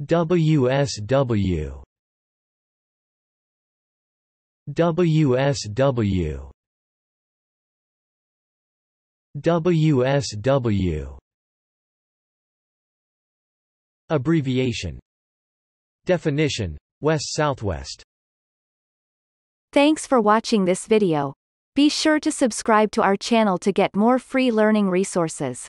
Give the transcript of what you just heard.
WSW WSW WSW Abbreviation Definition West-Southwest Thanks for watching this video. Be sure to subscribe to our channel to get more free learning resources.